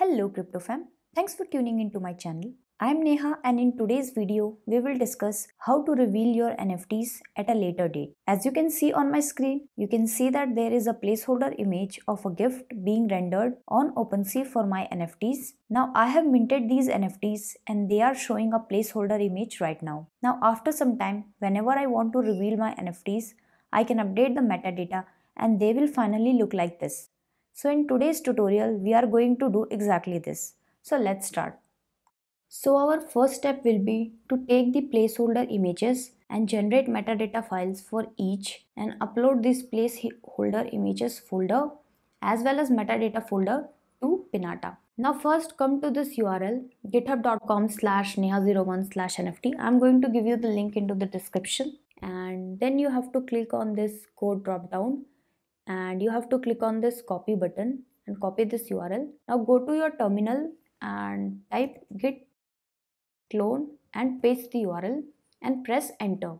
Hello Crypto Fam. Thanks for tuning into my channel. I'm Neha and in today's video, we will discuss how to reveal your NFTs at a later date. As you can see on my screen, you can see that there is a placeholder image of a gift being rendered on OpenSea for my NFTs. Now I have minted these NFTs and they are showing a placeholder image right now. Now after some time, whenever I want to reveal my NFTs, I can update the metadata and they will finally look like this. So in today's tutorial, we are going to do exactly this. So let's start. So our first step will be to take the placeholder images and generate metadata files for each and upload this placeholder images folder as well as metadata folder to Pinata. Now first come to this URL github.com slash neha01 slash nft. I'm going to give you the link into the description and then you have to click on this code drop down and you have to click on this copy button and copy this URL. Now go to your terminal and type git clone and paste the URL and press enter.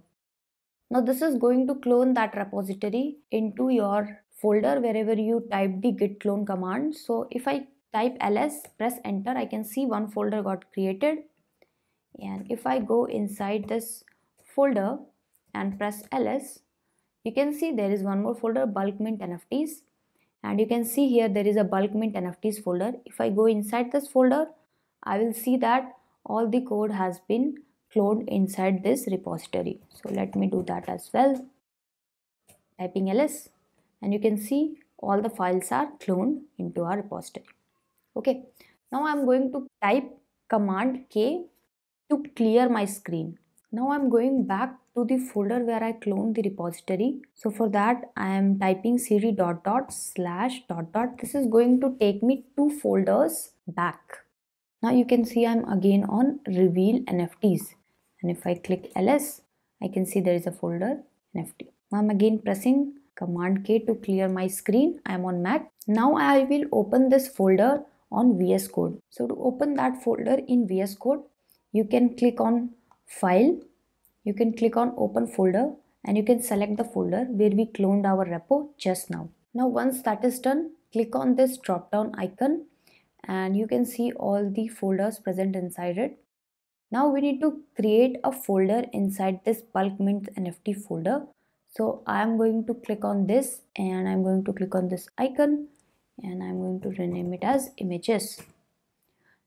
Now this is going to clone that repository into your folder wherever you type the git clone command. So if I type ls, press enter, I can see one folder got created. And if I go inside this folder and press ls, you can see there is one more folder bulk mint nfts and you can see here there is a bulk mint nfts folder if i go inside this folder i will see that all the code has been cloned inside this repository so let me do that as well typing ls and you can see all the files are cloned into our repository okay now i'm going to type command k to clear my screen now I'm going back to the folder where I cloned the repository. So for that I am typing cd dot dot slash dot dot. This is going to take me two folders back. Now you can see I'm again on reveal NFTs and if I click ls I can see there is a folder NFT. Now I'm again pressing command K to clear my screen. I'm on Mac. Now I will open this folder on VS Code. So to open that folder in VS Code you can click on file you can click on open folder and you can select the folder where we cloned our repo just now now once that is done click on this drop down icon and you can see all the folders present inside it now we need to create a folder inside this bulk mint nft folder so i am going to click on this and i'm going to click on this icon and i'm going to rename it as images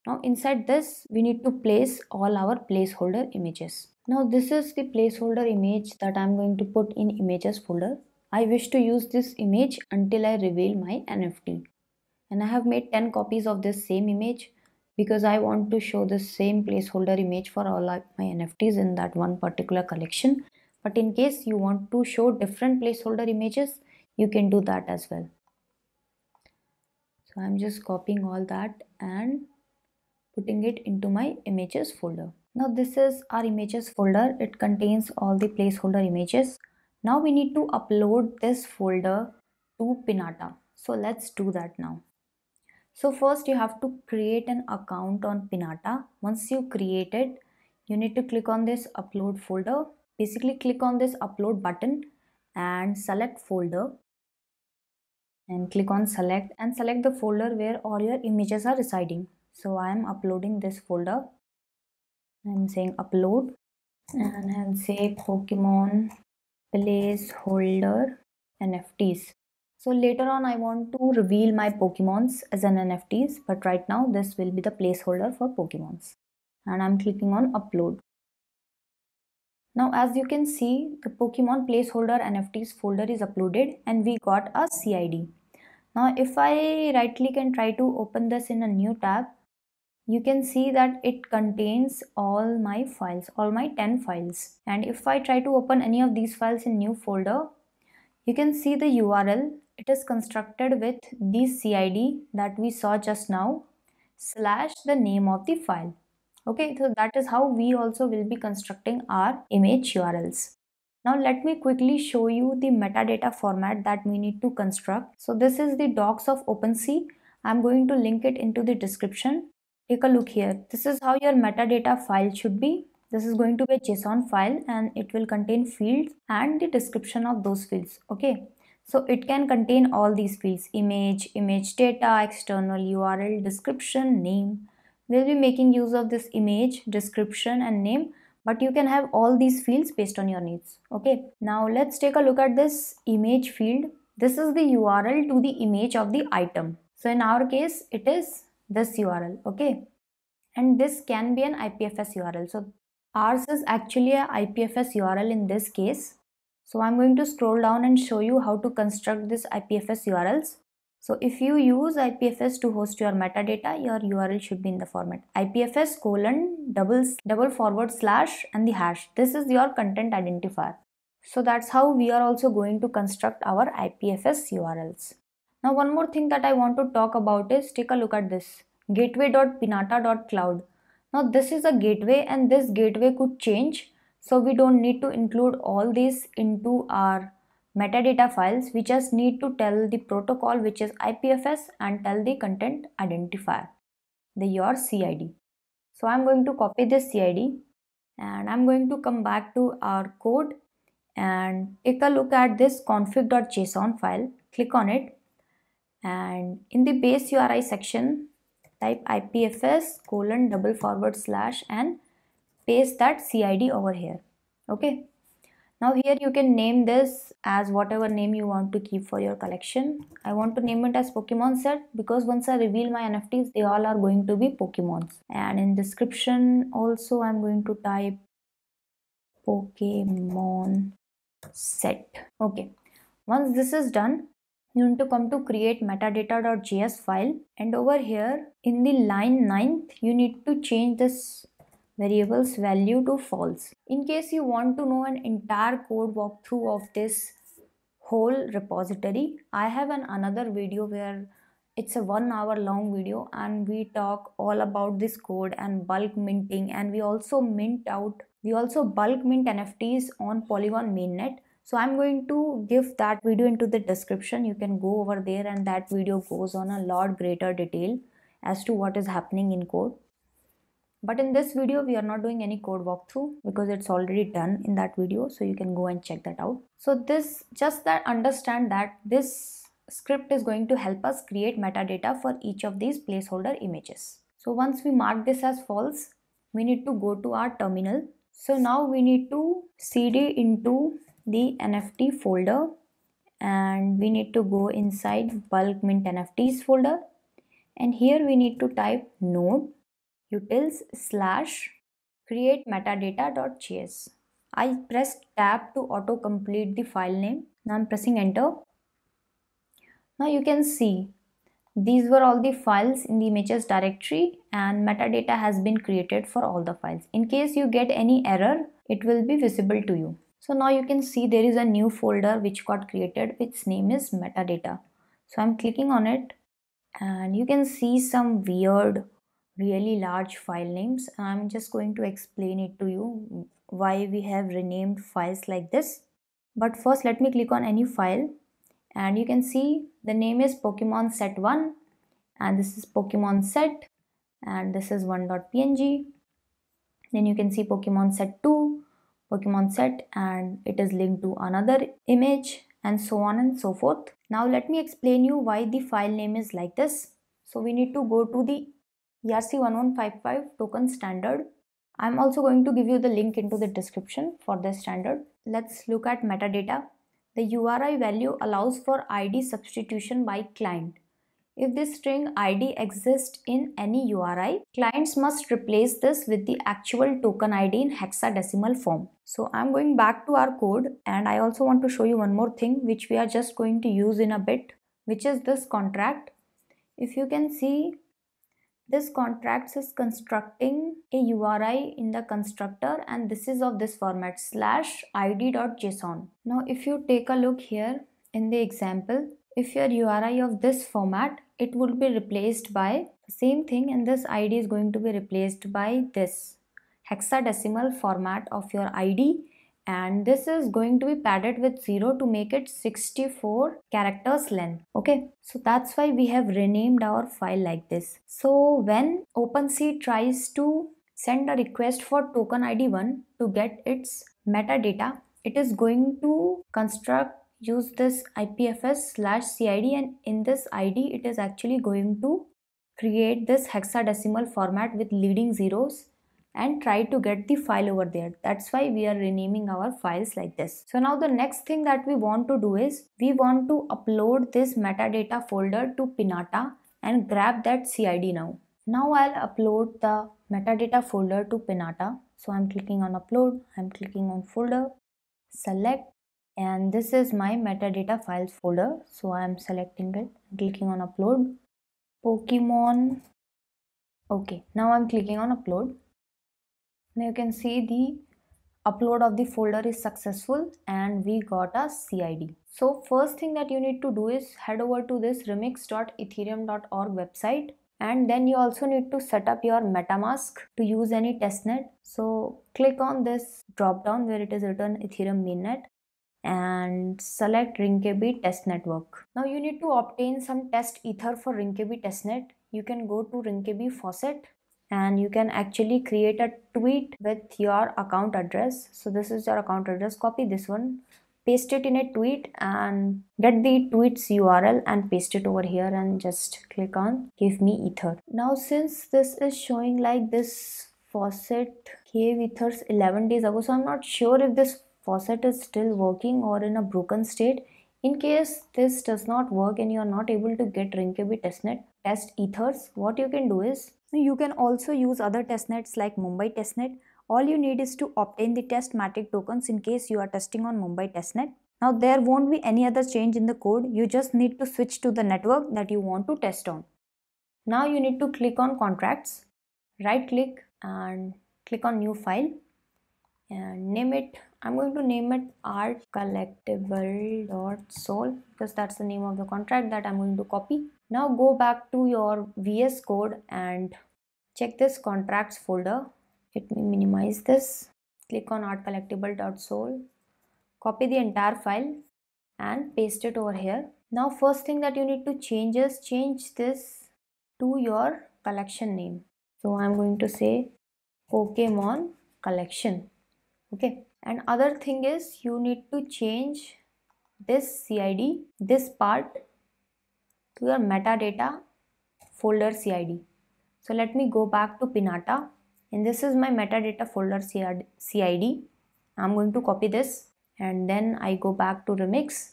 now inside this we need to place all our placeholder images. Now this is the placeholder image that I'm going to put in images folder. I wish to use this image until I reveal my NFT. And I have made 10 copies of this same image because I want to show the same placeholder image for all my NFTs in that one particular collection. But in case you want to show different placeholder images, you can do that as well. So I'm just copying all that and putting it into my images folder. Now this is our images folder. It contains all the placeholder images. Now we need to upload this folder to Pinata. So let's do that now. So first you have to create an account on Pinata. Once you create it, you need to click on this upload folder. Basically click on this upload button and select folder and click on select and select the folder where all your images are residing so i am uploading this folder i'm saying upload and i'll say pokemon placeholder nfts so later on i want to reveal my pokemons as an nfts but right now this will be the placeholder for pokemons and i'm clicking on upload now as you can see the pokemon placeholder nfts folder is uploaded and we got a cid now if i right click and try to open this in a new tab you can see that it contains all my files all my 10 files and if I try to open any of these files in new folder you can see the URL it is constructed with the CID that we saw just now slash the name of the file okay so that is how we also will be constructing our image URLs now let me quickly show you the metadata format that we need to construct. So this is the docs of OpenC. I'm going to link it into the description take a look here this is how your metadata file should be this is going to be a json file and it will contain fields and the description of those fields okay so it can contain all these fields image image data external url description name we'll be making use of this image description and name but you can have all these fields based on your needs okay now let's take a look at this image field this is the url to the image of the item so in our case it is this URL okay and this can be an IPFS URL so ours is actually a IPFS URL in this case so I'm going to scroll down and show you how to construct this IPFS URLs so if you use IPFS to host your metadata your URL should be in the format IPFS colon double double forward slash and the hash this is your content identifier so that's how we are also going to construct our IPFS URLs now one more thing that I want to talk about is take a look at this gateway.pinata.cloud. Now this is a gateway and this gateway could change. So we don't need to include all these into our metadata files. We just need to tell the protocol which is IPFS and tell the content identifier, the your CID. So I'm going to copy this CID and I'm going to come back to our code and take a look at this config.json file. Click on it and in the base URI section type IPFS colon double forward slash and paste that CID over here okay now here you can name this as whatever name you want to keep for your collection I want to name it as Pokemon set because once I reveal my NFTs they all are going to be Pokemons and in description also I'm going to type Pokemon set okay once this is done you need to come to create metadata.js file and over here in the line 9th you need to change this variable's value to false. In case you want to know an entire code walkthrough of this whole repository, I have an another video where it's a one hour long video and we talk all about this code and bulk minting and we also mint out we also bulk mint nfts on polygon mainnet so i'm going to give that video into the description you can go over there and that video goes on a lot greater detail as to what is happening in code but in this video we are not doing any code walkthrough because it's already done in that video so you can go and check that out so this just that understand that this script is going to help us create metadata for each of these placeholder images so once we mark this as false we need to go to our terminal so now we need to cd into the NFT folder and we need to go inside bulk mint NFTs folder and here we need to type node utils slash create metadata.js. I press tab to auto complete the file name. Now I'm pressing enter. Now you can see these were all the files in the images directory and metadata has been created for all the files. In case you get any error, it will be visible to you. So now you can see there is a new folder which got created its name is metadata. So I'm clicking on it and you can see some weird really large file names I'm just going to explain it to you why we have renamed files like this. But first let me click on any file and you can see the name is Pokemon set 1 and this is Pokemon set and this is 1.png. Then you can see Pokemon set 2 Pokemon set and it is linked to another image and so on and so forth. Now let me explain you why the file name is like this. So we need to go to the ERC1155 token standard. I'm also going to give you the link into the description for this standard. Let's look at metadata. The URI value allows for ID substitution by client. If this string ID exists in any URI, clients must replace this with the actual token ID in hexadecimal form. So I'm going back to our code and I also want to show you one more thing which we are just going to use in a bit which is this contract. If you can see this contract is constructing a URI in the constructor and this is of this format slash id.json. Now if you take a look here in the example if your URI of this format, it would be replaced by same thing and this ID is going to be replaced by this hexadecimal format of your ID and this is going to be padded with 0 to make it 64 characters length okay so that's why we have renamed our file like this so when OpenSea tries to send a request for token ID 1 to get its metadata it is going to construct use this IPFS slash CID and in this ID it is actually going to create this hexadecimal format with leading zeros and try to get the file over there that's why we are renaming our files like this so now the next thing that we want to do is we want to upload this metadata folder to pinata and grab that cid now now i'll upload the metadata folder to pinata so i'm clicking on upload i'm clicking on folder select and this is my metadata files folder so I am selecting it clicking on upload Pokemon okay now I'm clicking on upload now you can see the upload of the folder is successful and we got a CID so first thing that you need to do is head over to this remix.ethereum.org website and then you also need to set up your metamask to use any testnet so click on this drop down where it is written ethereum mainnet and select Rinkeby test network. Now you need to obtain some test ether for Rinkeby testnet. You can go to Rinkeby faucet and you can actually create a tweet with your account address. So this is your account address. Copy this one, paste it in a tweet and get the tweets URL and paste it over here and just click on give me ether. Now since this is showing like this faucet gave ethers 11 days ago so i'm not sure if this faucet is still working or in a broken state. In case this does not work and you are not able to get Rinkeby testnet test ethers, what you can do is you can also use other testnets like Mumbai testnet. All you need is to obtain the test matic tokens in case you are testing on Mumbai testnet. Now there won't be any other change in the code. You just need to switch to the network that you want to test on. Now you need to click on contracts, right click and click on new file and name it I'm going to name it art collectible dot because that's the name of the contract that I'm going to copy now go back to your VS code and check this contracts folder let me minimize this click on art collectible dot copy the entire file and paste it over here now first thing that you need to change is change this to your collection name so I'm going to say Pokemon collection okay and other thing is you need to change this cid this part to your metadata folder cid so let me go back to pinata and this is my metadata folder cid i'm going to copy this and then i go back to remix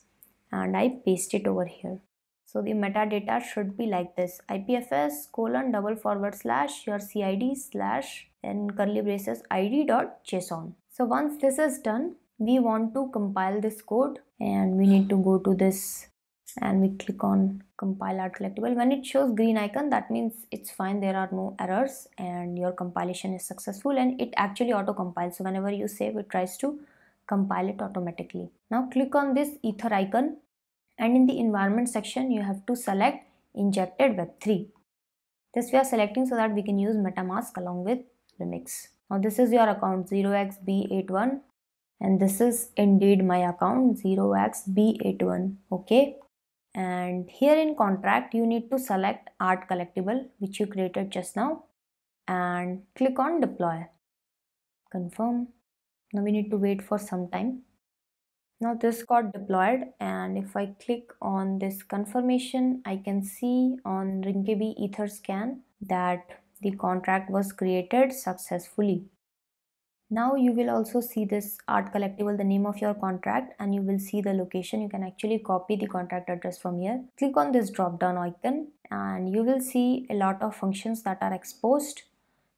and i paste it over here so the metadata should be like this IPFS colon double forward slash your CID slash then curly braces ID dot JSON. So once this is done, we want to compile this code and we need to go to this and we click on compile our collectible when it shows green icon that means it's fine there are no errors and your compilation is successful and it actually auto compiles so whenever you save it tries to compile it automatically now click on this ether icon and in the environment section you have to select injected web3 this we are selecting so that we can use metamask along with remix now this is your account 0xb81 and this is indeed my account 0xb81 okay and here in contract you need to select art collectible which you created just now and click on deploy confirm now we need to wait for some time now this got deployed and if I click on this confirmation I can see on Rinkeby Etherscan that the contract was created successfully. Now you will also see this art collectible, the name of your contract and you will see the location. You can actually copy the contract address from here. Click on this drop down icon and you will see a lot of functions that are exposed.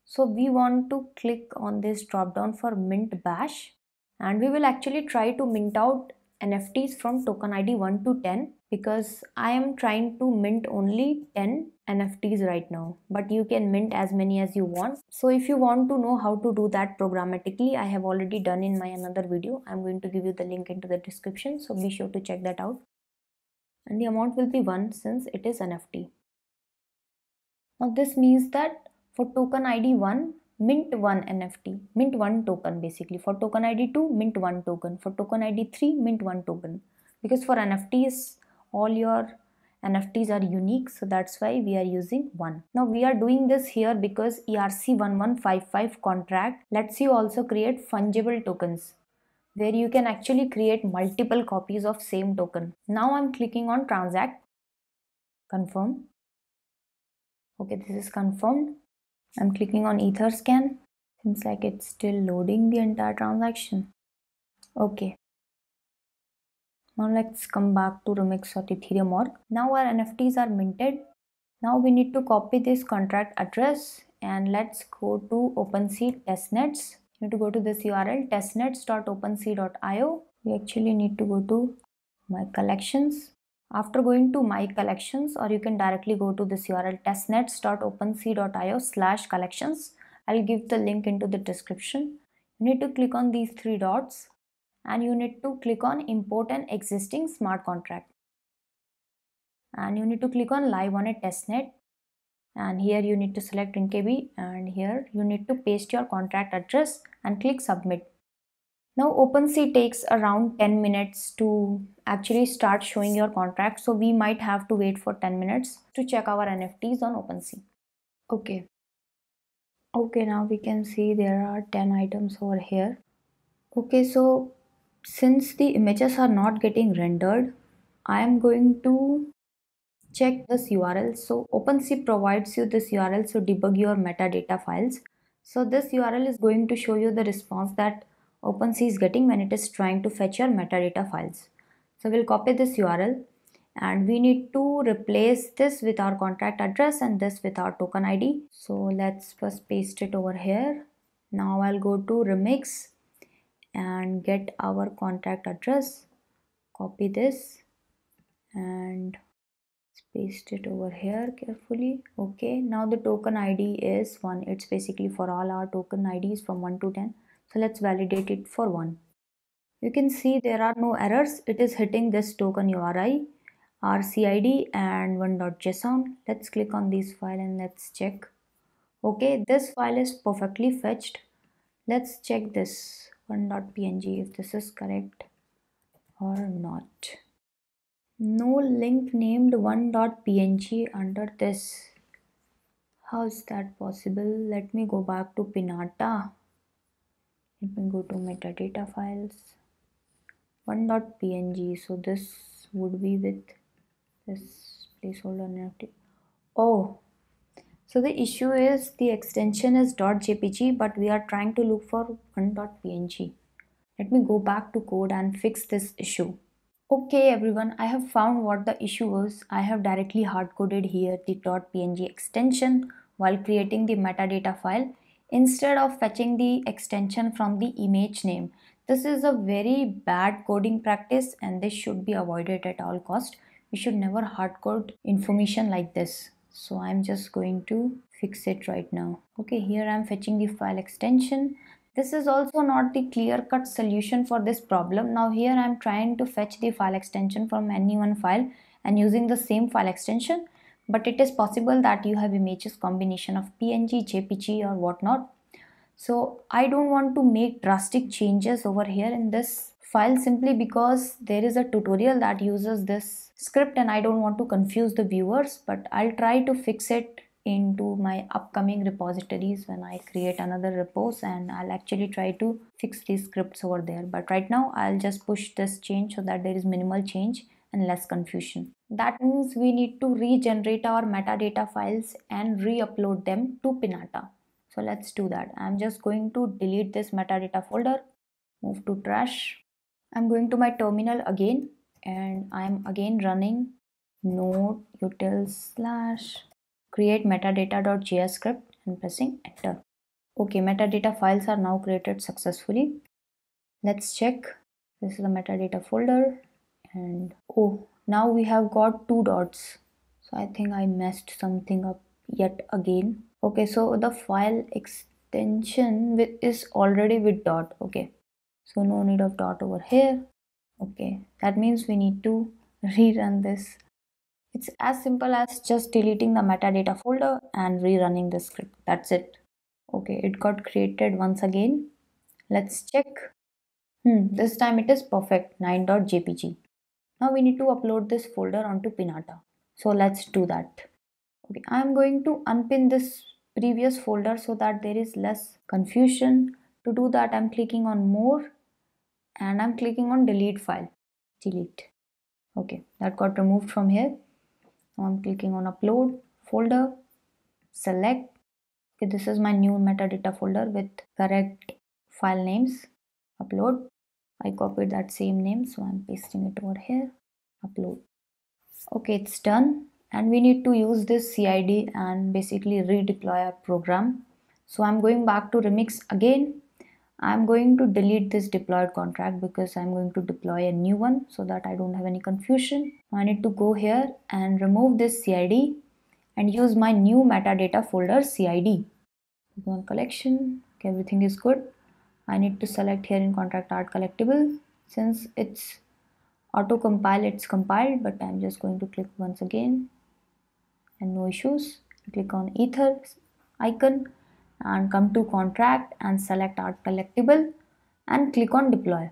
So we want to click on this drop down for mint bash and we will actually try to mint out NFTs from token ID 1 to 10 because I am trying to mint only 10 NFTs right now but you can mint as many as you want. So if you want to know how to do that programmatically I have already done in my another video. I'm going to give you the link into the description so be sure to check that out. And the amount will be 1 since it is NFT. Now this means that for token ID 1 mint 1 NFT, mint 1 token basically. For token ID 2 mint 1 token, for token ID 3 mint 1 token because for NFTs all your NFTs are unique so that's why we are using 1. Now we are doing this here because ERC 1155 contract lets you also create fungible tokens where you can actually create multiple copies of same token. Now I'm clicking on transact, confirm. Okay, this is confirmed. I'm clicking on etherscan. Seems like it's still loading the entire transaction. Okay, now let's come back to Remix or Ethereum org. Now our NFTs are minted. Now we need to copy this contract address and let's go to OpenSea testnets. You need to go to this URL testnets.opensea.io. We actually need to go to my collections. After going to my collections or you can directly go to this URL testnets.opensea.io slash collections. I'll give the link into the description. You need to click on these three dots and you need to click on import an existing smart contract and you need to click on live on a testnet and here you need to select rinkb and here you need to paste your contract address and click submit now OpenSea takes around 10 minutes to actually start showing your contract so we might have to wait for 10 minutes to check our NFTs on OpenSea. Okay. Okay now we can see there are 10 items over here. Okay so since the images are not getting rendered I am going to check this URL so OpenSea provides you this URL so debug your metadata files so this URL is going to show you the response that OpenSea is getting when it is trying to fetch your metadata files so we'll copy this URL and we need to replace this with our contract address and this with our token ID so let's first paste it over here now I'll go to remix and get our contact address copy this and paste it over here carefully okay now the token id is 1 it's basically for all our token ids from 1 to 10 so let's validate it for 1 you can see there are no errors it is hitting this token uri rcid and 1.json let's click on this file and let's check okay this file is perfectly fetched let's check this png. if this is correct or not no link named 1.png under this how is that possible let me go back to pinata let me go to metadata files 1.png so this would be with this placeholder nft oh so the issue is the extension is .jpg but we are trying to look for 1.png. Let me go back to code and fix this issue. Okay everyone, I have found what the issue was. I have directly hard-coded here the .png extension while creating the metadata file instead of fetching the extension from the image name. This is a very bad coding practice and this should be avoided at all cost. We should never hard code information like this so I'm just going to fix it right now okay here I'm fetching the file extension this is also not the clear-cut solution for this problem now here I'm trying to fetch the file extension from any one file and using the same file extension but it is possible that you have images combination of png jpg or whatnot so I don't want to make drastic changes over here in this file simply because there is a tutorial that uses this script and I don't want to confuse the viewers but I'll try to fix it into my upcoming repositories when I create another repos and I'll actually try to fix these scripts over there but right now I'll just push this change so that there is minimal change and less confusion. That means we need to regenerate our metadata files and re-upload them to Pinata. So let's do that. I'm just going to delete this metadata folder, move to trash I'm going to my terminal again and I'm again running node util slash create metadata.js script and pressing enter. Okay, metadata files are now created successfully. Let's check. This is the metadata folder and oh, now we have got two dots. So I think I messed something up yet again. Okay, so the file extension is already with dot. Okay, so no need of dot over here okay that means we need to rerun this it's as simple as just deleting the metadata folder and rerunning the script that's it okay it got created once again let's check hmm this time it is perfect 9.jpg now we need to upload this folder onto pinata so let's do that okay i'm going to unpin this previous folder so that there is less confusion to do that, I'm clicking on more and I'm clicking on delete file. Delete. Okay, that got removed from here. Now I'm clicking on upload folder, select. Okay, this is my new metadata folder with correct file names. Upload. I copied that same name, so I'm pasting it over here. Upload. Okay, it's done. And we need to use this CID and basically redeploy our program. So I'm going back to Remix again I'm going to delete this deployed contract because I'm going to deploy a new one so that I don't have any confusion. I need to go here and remove this CID and use my new metadata folder CID. Go on collection, okay, everything is good. I need to select here in contract art collectible since it's auto compile it's compiled but I'm just going to click once again and no issues click on ether icon and come to contract and select art collectible and click on deploy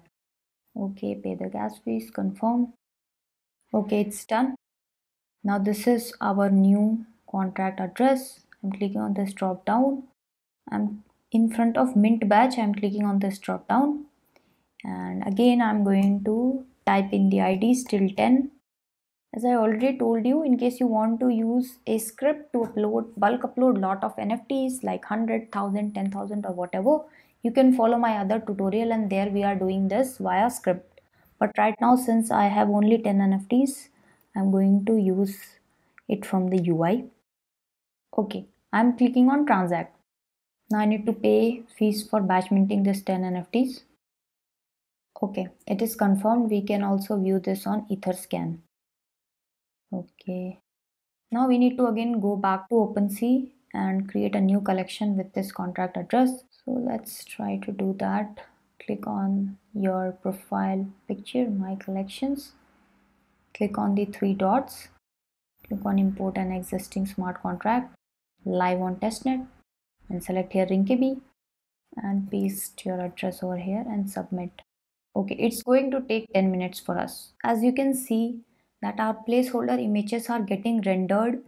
okay pay the gas fees confirm okay it's done now this is our new contract address i'm clicking on this drop down i'm in front of mint batch, i'm clicking on this drop down and again i'm going to type in the ids till 10 as i already told you in case you want to use a script to upload bulk upload lot of nfts like 100000 10000 or whatever you can follow my other tutorial and there we are doing this via script but right now since i have only 10 nfts i'm going to use it from the ui okay i'm clicking on transact now i need to pay fees for batch minting this 10 nfts okay it is confirmed we can also view this on etherscan okay now we need to again go back to OpenSea and create a new collection with this contract address so let's try to do that click on your profile picture my collections click on the three dots click on import an existing smart contract live on testnet and select here rinkeby and paste your address over here and submit okay it's going to take 10 minutes for us as you can see that our placeholder images are getting rendered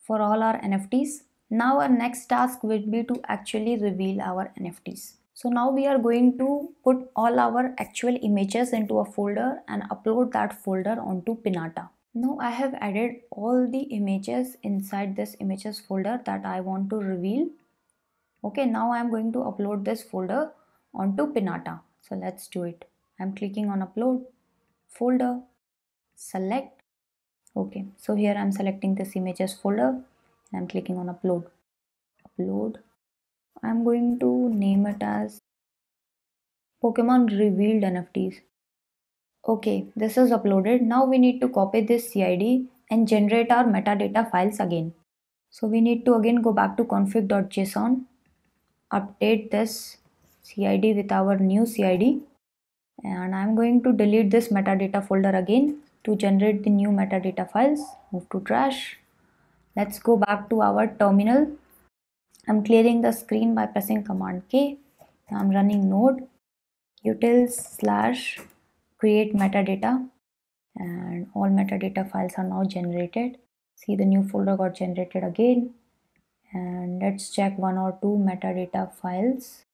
for all our NFTs. Now our next task will be to actually reveal our NFTs. So now we are going to put all our actual images into a folder and upload that folder onto Pinata. Now I have added all the images inside this images folder that I want to reveal. Okay, now I am going to upload this folder onto Pinata. So let's do it. I'm clicking on upload folder select okay so here i'm selecting this images folder and i'm clicking on upload upload i'm going to name it as pokemon revealed nfts okay this is uploaded now we need to copy this cid and generate our metadata files again so we need to again go back to config.json update this cid with our new cid and i'm going to delete this metadata folder again to generate the new metadata files move to trash let's go back to our terminal i'm clearing the screen by pressing command K. am running node utils slash create metadata and all metadata files are now generated see the new folder got generated again and let's check one or two metadata files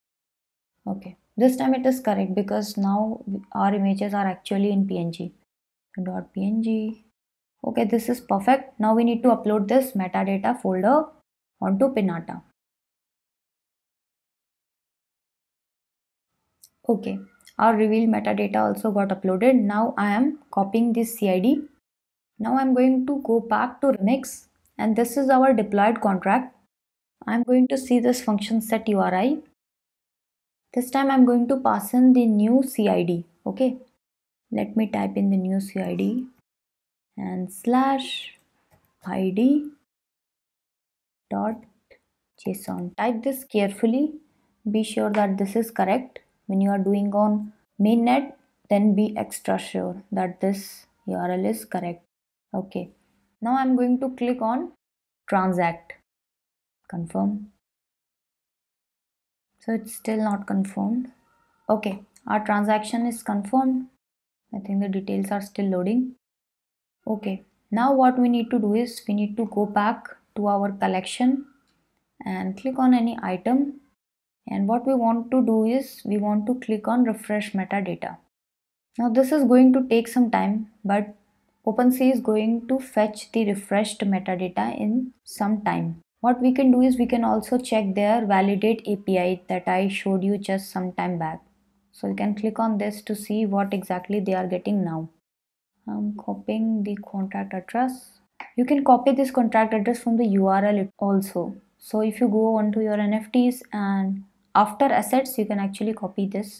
okay this time it is correct because now our images are actually in png dot png okay this is perfect now we need to upload this metadata folder onto pinata okay our reveal metadata also got uploaded now i am copying this cid now i'm going to go back to remix and this is our deployed contract i'm going to see this function set uri this time i'm going to pass in the new cid okay let me type in the new CID and slash id dot json type this carefully be sure that this is correct when you are doing on mainnet then be extra sure that this url is correct okay now i'm going to click on transact confirm so it's still not confirmed okay our transaction is confirmed I think the details are still loading. Okay, now what we need to do is we need to go back to our collection and click on any item. And what we want to do is we want to click on refresh metadata. Now this is going to take some time, but OpenSea is going to fetch the refreshed metadata in some time. What we can do is we can also check their validate API that I showed you just some time back so you can click on this to see what exactly they are getting now i'm copying the contract address you can copy this contract address from the url also so if you go onto your nfts and after assets you can actually copy this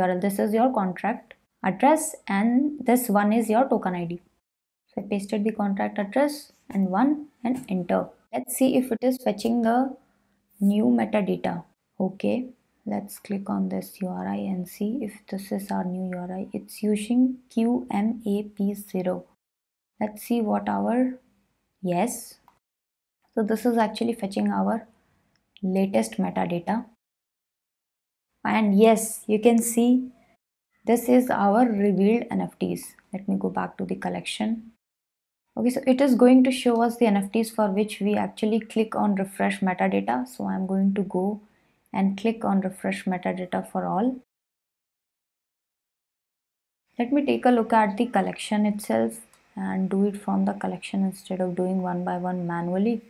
url this is your contract address and this one is your token id so i pasted the contract address and one and enter let's see if it is fetching the new metadata okay let's click on this URI and see if this is our new URI it's using QMAP0 let's see what our yes so this is actually fetching our latest metadata and yes you can see this is our revealed NFTs let me go back to the collection okay so it is going to show us the NFTs for which we actually click on refresh metadata so I'm going to go and click on refresh metadata for all. Let me take a look at the collection itself and do it from the collection instead of doing one by one manually.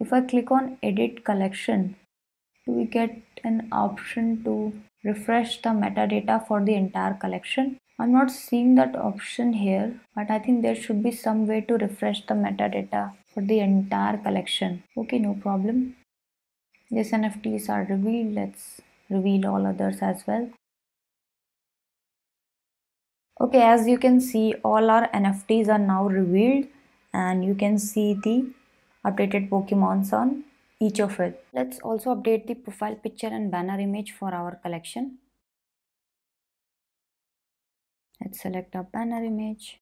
If I click on edit collection, we get an option to refresh the metadata for the entire collection. I'm not seeing that option here, but I think there should be some way to refresh the metadata for the entire collection. Okay, no problem these NFTs are revealed, let's reveal all others as well. Okay, as you can see, all our NFTs are now revealed and you can see the updated Pokemons on each of it. Let's also update the profile picture and banner image for our collection. Let's select our banner image.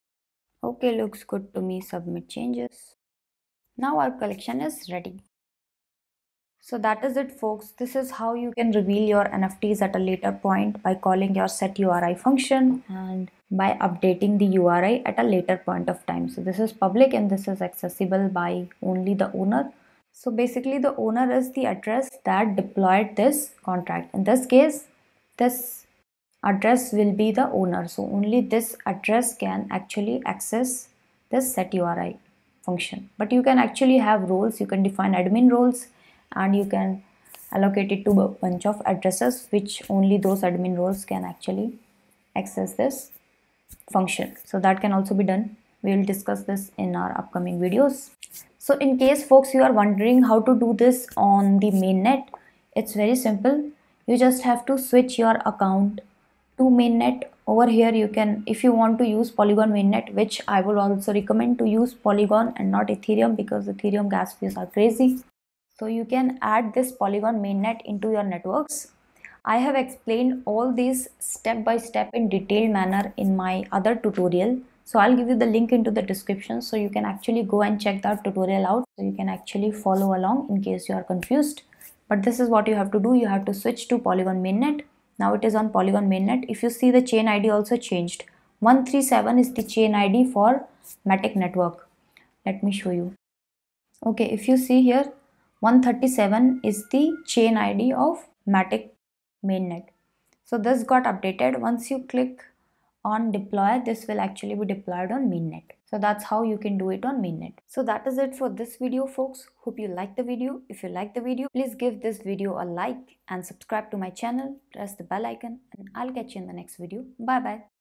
Okay, looks good to me. Submit changes. Now our collection is ready. So that is it folks. This is how you can reveal your NFTs at a later point by calling your set URI function and by updating the URI at a later point of time. So this is public and this is accessible by only the owner. So basically the owner is the address that deployed this contract. In this case, this address will be the owner. So only this address can actually access this set URI function. But you can actually have roles. You can define admin roles and you can allocate it to a bunch of addresses which only those admin roles can actually access this function so that can also be done we will discuss this in our upcoming videos so in case folks you are wondering how to do this on the mainnet it's very simple you just have to switch your account to mainnet over here you can if you want to use polygon mainnet which i would also recommend to use polygon and not ethereum because ethereum gas fees are crazy so you can add this Polygon mainnet into your networks. I have explained all these step by step in detailed manner in my other tutorial. So I'll give you the link into the description so you can actually go and check that tutorial out. So you can actually follow along in case you are confused. But this is what you have to do. You have to switch to Polygon mainnet. Now it is on Polygon mainnet. If you see the chain ID also changed. 137 is the chain ID for Matic network. Let me show you. Okay, if you see here, 137 is the chain ID of Matic mainnet. So this got updated. Once you click on deploy, this will actually be deployed on mainnet. So that's how you can do it on mainnet. So that is it for this video folks. Hope you liked the video. If you liked the video, please give this video a like and subscribe to my channel. Press the bell icon and I'll catch you in the next video. Bye bye.